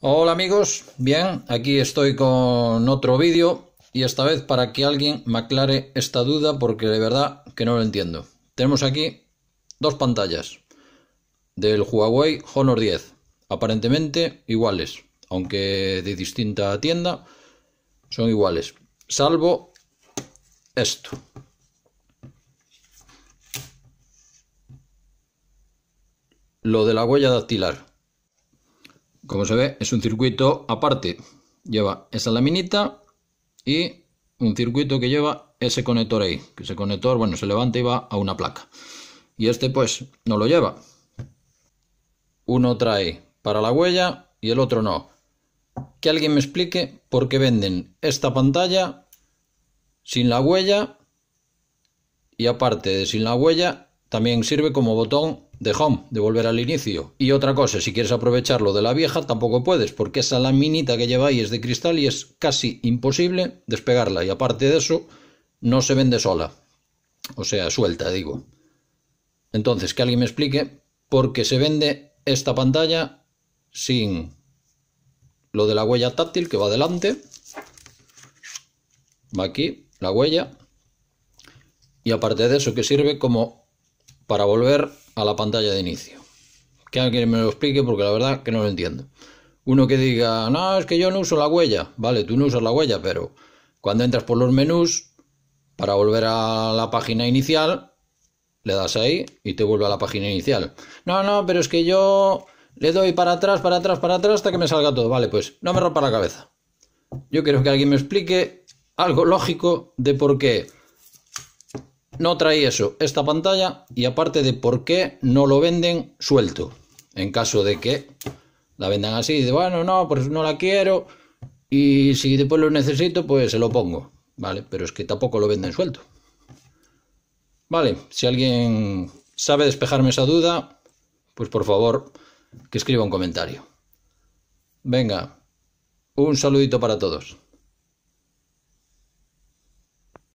Hola amigos, bien, aquí estoy con otro vídeo y esta vez para que alguien me aclare esta duda porque de verdad que no lo entiendo. Tenemos aquí dos pantallas del Huawei Honor 10, aparentemente iguales, aunque de distinta tienda, son iguales, salvo esto. Lo de la huella dactilar. Como se ve, es un circuito aparte. Lleva esa laminita y un circuito que lleva ese conector ahí. Que ese conector, bueno, se levanta y va a una placa. Y este, pues, no lo lleva. Uno trae para la huella y el otro no. Que alguien me explique por qué venden esta pantalla sin la huella y aparte de sin la huella también sirve como botón de home, de volver al inicio. Y otra cosa, si quieres aprovecharlo de la vieja, tampoco puedes, porque esa laminita que lleva es de cristal y es casi imposible despegarla. Y aparte de eso, no se vende sola. O sea, suelta, digo. Entonces, que alguien me explique por qué se vende esta pantalla sin lo de la huella táctil que va delante. Va aquí, la huella. Y aparte de eso, que sirve como para volver a la pantalla de inicio. Que alguien me lo explique porque la verdad que no lo entiendo. Uno que diga, no, es que yo no uso la huella. Vale, tú no usas la huella, pero cuando entras por los menús, para volver a la página inicial, le das ahí y te vuelve a la página inicial. No, no, pero es que yo le doy para atrás, para atrás, para atrás hasta que me salga todo. Vale, pues no me rompa la cabeza. Yo quiero que alguien me explique algo lógico de por qué no trae eso, esta pantalla y aparte de por qué no lo venden suelto. En caso de que la vendan así, de bueno, no, pues no la quiero y si después lo necesito, pues se lo pongo. Vale, pero es que tampoco lo venden suelto. Vale, si alguien sabe despejarme esa duda, pues por favor que escriba un comentario. Venga, un saludito para todos.